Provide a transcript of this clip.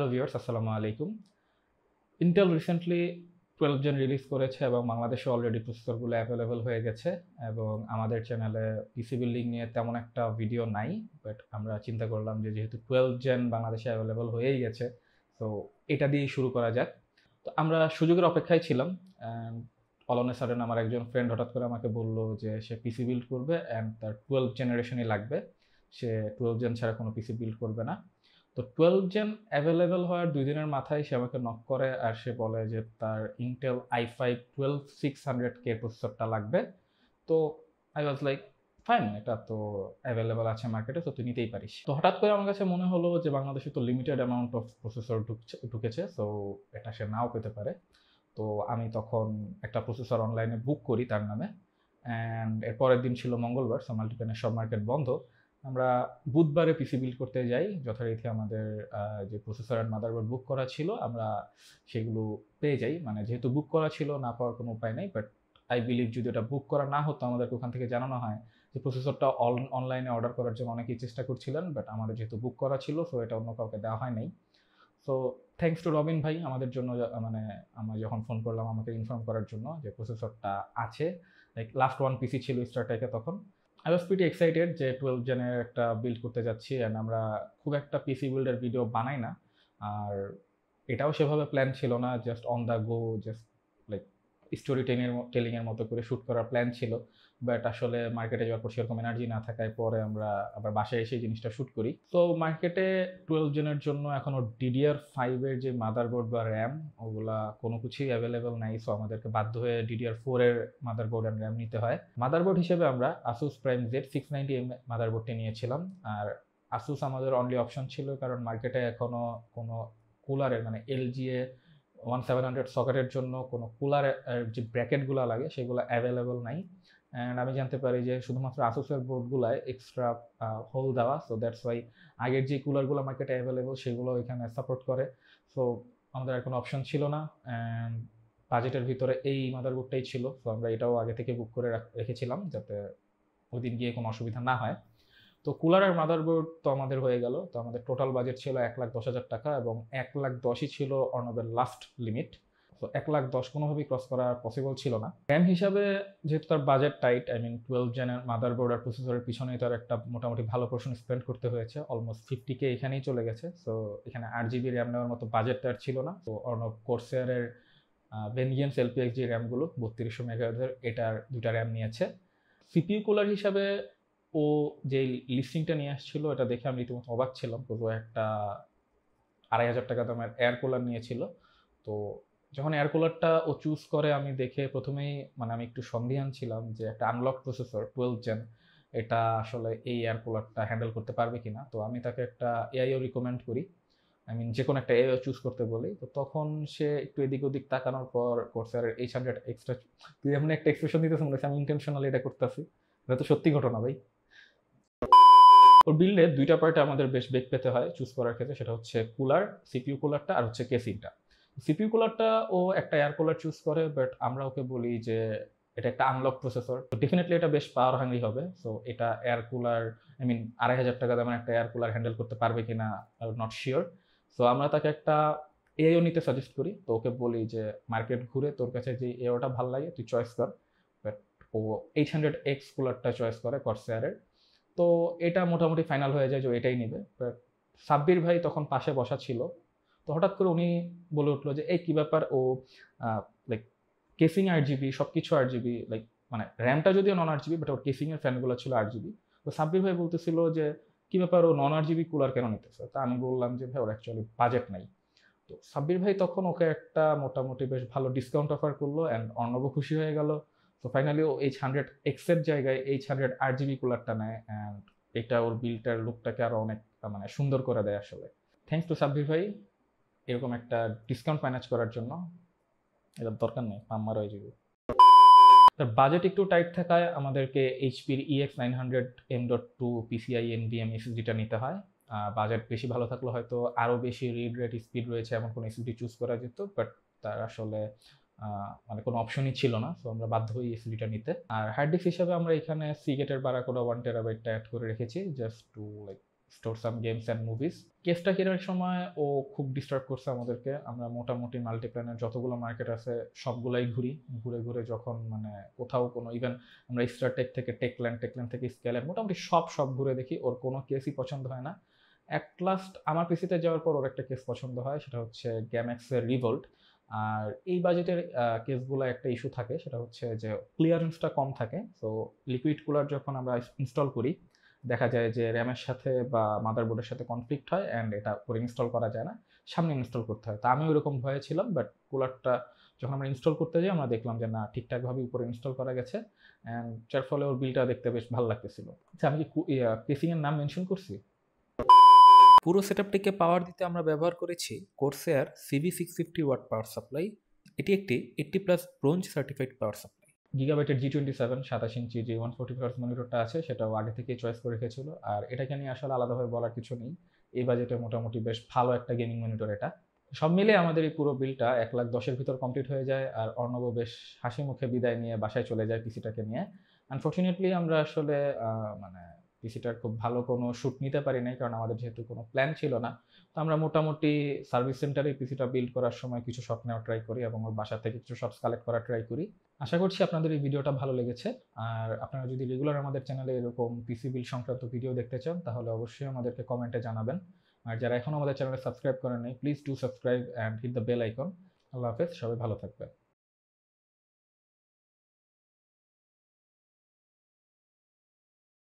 hello viewers আসসালামু আলাইকুম Intel recently twelve gen release করেছে এবং বাংলাদেশে অলরেডি প্রসেসরগুলো অ্যাভেলেবেল হয়ে গেছে এবং আমাদের চ্যানেলে পিসি বিল্ডিং নিয়ে তেমন একটা ভিডিও নাই বাট আমরা চিন্তা করলাম যে যেহেতু টুয়েলভ জেন বাংলাদেশে অ্যাভেলেবেল হয়েই গেছে তো এটা দিয়ে শুরু করা যাক তো আমরা সুযোগের অপেক্ষায় ছিলাম অ্যান্ড অলনে সারেন আমার একজন ফ্রেন্ড হঠাৎ করে আমাকে বললো যে সে পিসি বিল্ড করবে অ্যান্ড তার টুয়েলভ জেনারেশনই লাগবে সে টুয়েলভ জেন ছাড়া কোনো পিসি বিল্ড করবে না তো টুয়েলভ জেন অ্যাভেলেবেল হওয়ার দুই দিনের মাথায় সে আমাকে নক করে আর সে বলে যে তার Intel I five twelve six hundred K প্রসেসরটা লাগবে তো আই ওয়াজ লাইক ফাইন এটা তো অ্যাভেলেবেল আছে মার্কেটে তো তুই নিতেই পারিস তো হঠাৎ করে আমার কাছে মনে হলো যে বাংলাদেশে তো লিমিটেড অ্যামাউন্ট অফ প্রসেসর ঢুকছে ঢুকেছে সো এটা সে নাও পেতে পারে তো আমি তখন একটা প্রসেসর অনলাইনে বুক করি তার নামে অ্যান্ড এর পরের দিন ছিল মঙ্গলবার সো মাল্টিপেনের সব মার্কেট বন্ধ আমরা বুধবারে পিসি বিল্ড করতে যাই যথারীতি আমাদের যে প্রসেসর অ্যান্ড মাদারবোর্ড বুক করা ছিল আমরা সেগুলো পেয়ে যাই মানে যেহেতু বুক করা ছিল না পাওয়ার কোনো উপায় নেই বাট আই বিলিভ যদি ওটা বুক করা না হতো আমাদেরকে ওখান থেকে জানানো হয় যে প্রসেসরটা অনলাইনে অর্ডার করার জন্য অনেকেই চেষ্টা করছিলেন বাট আমাদের যেহেতু বুক করা ছিল সো এটা অন্য কাউকে দেওয়া হয় নাই সো থ্যাংকস টু রবিন ভাই আমাদের জন্য মানে আমরা যখন ফোন করলাম আমাকে ইনফর্ম করার জন্য যে প্রসেসরটা আছে লাইক লাস্ট ওয়ান পিসি ছিল স্টারটেকে তখন আই ওয়াজ প্রিটি এক্সাইটেড যে টুয়েলভ জেনের একটা বিল্ড করতে যাচ্ছি অ্যান্ড আমরা খুব একটা পিসি বিল্ডের ভিডিও বানাই না আর এটাও সেভাবে প্ল্যান ছিল না just on the go just like story টেনের টেলিংয়ের মতো করে শ্যুট করার প্ল্যান ছিল বাট আসলে মার্কেটে যাওয়ার পর সেরকম এনার্জি না থাকায় পরে আমরা আবার বাসায় এসে জিনিসটা শ্যুট করি তো মার্কেটে টুয়েলভ জেনের জন্য এখনও ডিডিআর ফাইভের যে মাদারবোর্ড বা র্যাম ওগুলা কোনো কিছুই অ্যাভেলেবেল নাই সো আমাদেরকে বাধ্য হয়ে ডিডিআর ফোরের মাদারবোর্ড অ্যান্ড র্যাম নিতে হয় মাদারবোর্ড হিসেবে আমরা Asus prime Z six ninety M মাদারবোর্ডটি নিয়েছিলাম আর আসুস আমাদের অনলি অপশন ছিল কারণ মার্কেটে এখনও কোনো কুলারের মানে এ ওয়ান সেভেন হান্ড্রেড সকেটের জন্য কোনো কুলারের যে ব্র্যাকেটগুলো লাগে সেগুলো অ্যাভেলেবেল নাই অ্যান্ড আমি জানতে পারি যে শুধুমাত্র আসুসের বোর্ডগুলায় এক্সট্রা হোল দেওয়া সো দ্যাটস ওয়াই আগের যে কুলারগুলো মার্কেটে অ্যাভেলেবল সেগুলো এখানে সাপোর্ট করে সো আমাদের আর কোনো অপশন ছিল না অ্যান্ড বাজেটের ভিতরে এই মাদারবোর্ডটাই ছিল সো আমরা এটাও আগে থেকে বুক করে রেখেছিলাম যাতে ওই দিন গিয়ে কোনো অসুবিধা না হয় তো কুলার আর মাদারবোর্ড তো আমাদের হয়ে গেল তো আমাদের টোটাল বাজেট ছিল এক লাখ দশ হাজার টাকা এবং এক লাখ দশই ছিল অর্ণবের লাস্ট লিমিট তো এক লাখ দশ কোনোভাবেই ক্রস করা পসিবল ছিল না র্যাম হিসাবে যেহেতু তার budget tight I mean twelve জেনের মাদার বোর্ড আর প্রসেসরের পিছনেই তার একটা মোটামুটি ভালো পোর্শন স্পেন্ড করতে হয়েছে অলমোস্ট ফিফটি কে এখানেই চলে গেছে সো এখানে আট জিবি র্যাম নেওয়ার মতো বাজেট তার ছিল না তো অন্য কোর্সেয়ারের ভেনগেমস এলপিএক্স যে র্যামগুলো বত্রিশশো মেগাহাজার এটার দুটা র্যাম নিয়েছে সিপিইউ কুলার হিসাবে ও যে লিস্টিংটা নিয়ে আসছিল এটা দেখে আমি রীতিমতো অবাক ছিলাম তো একটা আড়াই হাজার টাকা দামের এয়ার কুলার নিয়েছিল তো যখন এয়ার কুলারটা ও চুজ করে আমি দেখে প্রথমেই মানে আমি একটু সন্দিহান ছিলাম যে একটা আনলক প্রসেসর টুয়েলভ জেন এটা আসলে এই এয়ার কুলারটা হ্যান্ডেল করতে পারবে কি না তো আমি তাকে একটা এআইও রিকমেন্ড করি আই মিন যে কোনো একটা এআইও চুজ করতে বলি তো তখন সে একটু এদিক ওদিক তাকানোর পর করছে আর এই সামনে একটা এক্সট্রা তুই এমন একটা এক্সপ্রেশন দিতেছে মনে আমি ইন্টেনশনালি এটা করতেছি এটা তো সত্যি ঘটনা ভাই ওর বিল্ডে দুইটা পার্টে আমাদের বেশ বেগ পেতে হয় চুজ করার ক্ষেত্রে সেটা হচ্ছে কুলার সিপিউ কুলারটা আর হচ্ছে কেসিনটা সিপিউ কুলারটা ও একটা এয়ার কুলার চুজ করে বাট আমরা ওকে বলি যে এটা একটা আনলক প্রসেসর তো ডেফিনেটলি এটা বেশ পাওয়ার হাঙ্গি হবে সো এটা এয়ার কুলার আই মিন আড়াই হাজার টাকা দামের একটা এয়ার কুলার হ্যান্ডেল করতে পারবে কি না নট শিওর সো আমরা তাকে একটা এও নিতে সাজেস্ট করি তো ওকে বলি যে মার্কেট ঘুরে তোর কাছে যে এওটা ভালো লাগে তুই চয়েস কর বাট ও এইট হান্ড্রেড এক্স কুলারটা চয়েস করে কর্সেয়ারের তো এটা মোটামুটি ফাইনাল হয়ে যায় যে এটাই নেবে বাট সাব্বির ভাই তখন পাশে বসা ছিল তো হঠাৎ করে উনি বলে উঠলো যে এই কী ব্যাপার ও লাইক কেসিং আর জিবি সব কিছু আর জিবি লাইক মানে র্যামটা যদিও নন আর জিবি বাট ওর কেসিংয়ের ফ্যানগুলো ছিল আর জিবি তো সাব্বির ভাই বলতেছিল যে কী ব্যাপার ও নন আর জিবি কুলার কেন নিতেছে তা আমি বললাম যে ভাই ওর অ্যাকচুয়ালি বাজেট নাই তো সাব্বির ভাই তখন ওকে একটা মোটামুটি বেশ ভালো ডিসকাউন্ট অফার করলো অ্যান্ড অর্ণব খুশি হয়ে গেল তো ফাইনালি ও এইচ হান্ড্রেড এক্সের জায়গায় এইচ হান্ড্রেড আর জিবি কুলারটা নেয় অ্যান্ড এটা ওর বিলটার লুকটাকে আরও অনেক মানে সুন্দর করে দেয় আসলে থ্যাংকস টু সাব্বির ভাই এরকম একটা ডিসকাউন্ট ম্যানেজ করার জন্য এটার দরকার নেই পাম্মার হয়ে যাবে তার বাজেট একটু টাইট থাকায় আমাদেরকে এইচপির EX nine hundred M dot two PCI N NVM এসএসডিটা নিতে হয় বাজেট বেশি ভালো থাকলে হয়তো আরও বেশি রিড রেট স্পিড রয়েছে এমন কোনো এসএসডি চুজ করা যেত বাট তার আসলে মানে কোনো অপশনই ছিল না সো আমরা বাধ্য হই এসএসডিটা নিতে আর হার্ড ডিস্ক হিসাবে আমরা এখানে সিগেটের বাড়া করে ওয়ান টেরাবাইটটা অ্যাড করে রেখেছি just to like store some games and movies কেসটা কেরার সময় ও খুব ডিস্টার্ব করছে আমাদেরকে আমরা মোটামুটি মাল্টিপ্ল্যানের যতগুলো মার্কেট আছে সবগুলাই ঘুরি ঘুরে ঘুরে যখন মানে কোথাও কোনো ইভেন আমরা স্টারটেক থেকে টেকল্যান্ড টেকল্যান্ড থেকে স্কেলের মোটামুটি সব সব ঘুরে দেখি ওর কোনো কেসই পছন্দ হয় না অ্যাট লাস্ট আমার পিসিতে যাওয়ার পর ওর একটা কেস পছন্দ হয় সেটা হচ্ছে গ্যামেক্সের রিভোল্ট আর এই বাজেটের কেসগুলো একটা ইস্যু থাকে সেটা হচ্ছে যে ক্লিয়ারেন্সটা কম থাকে সো লিকুইড কুলার যখন আমরা ইনস্টল করি দেখা যায় যে র্যামের সাথে বা মাদারবোর্ডের সাথে কনফ্লিক্ট হয় অ্যান্ড এটা করে ইনস্টল করা যায় না সামনে ইনস্টল করতে হয় তা আমি ওরকম ভয়ে ছিলাম বাট কুলারটা যখন আমরা ইনস্টল করতে যাই আমরা দেখলাম যে না ঠিকঠাকভাবে উপরে ইনস্টল করা গেছে অ্যান্ড যার ফলে ওর বিলটা দেখতে বেশ ভালো লাগতেছিল আচ্ছা আমি কি কেসিংয়ের নাম মেনশন করছি পুরো সেট আপটিকে পাওয়ার দিতে আমরা ব্যবহার করেছি Corsair CB six fifty watt power supply এটি একটি eighty plus bronze certified power supply গিগাবাইটের জি টোয়েন্টি সেভেন সাতাশ ইঞ্চি যে ওয়ান ফোর্টি ফোর্স মনিটরটা আছে সেটাও আগে থেকে চয়েস করে রেখেছিল আর এটাকে নিয়ে আসলে আলাদাভাবে বলার কিছু নেই এই বাজেটে মোটামুটি বেশ ভালো একটা গেমিং মনিটর এটা সব মিলে আমাদের এই পুরো বিলটা এক লাখ দশের ভিতর কমপ্লিট হয়ে যায় আর অর্ণব বেশ হাসি মুখে বিদায় নিয়ে বাসায় চলে যায় পিসিটাকে নিয়ে আনফর্চুনেটলি আমরা আসলে মানে পিসিটার খুব ভালো কোনো শ্যুট নিতে পারি নাই কারণ আমাদের যেহেতু কোনো প্ল্যান ছিল না আমরা মোটামুটি সার্ভিস সেন্টারে পিসিটা বিল্ড করার সময় কিছু শট নেওয়া ট্রাই করি এবং ওর বাসা থেকে কিছু শটস কালেক্ট করা ট্রাই করি আশা করছি আপনাদের এই ভিডিওটা ভালো লেগেছে আর আপনারা যদি রেগুলার আমাদের চ্যানেলে এরকম পিসি বিল সংক্রান্ত ভিডিও দেখতে চান তাহলে অবশ্যই আমাদেরকে কমেন্টে জানাবেন আর যারা এখনও আমাদের চ্যানেলে সাবস্ক্রাইব করেন নাই please do subscribe and hit the bell icon আল্লাহ হাফেজ সবাই ভালো থাকবেন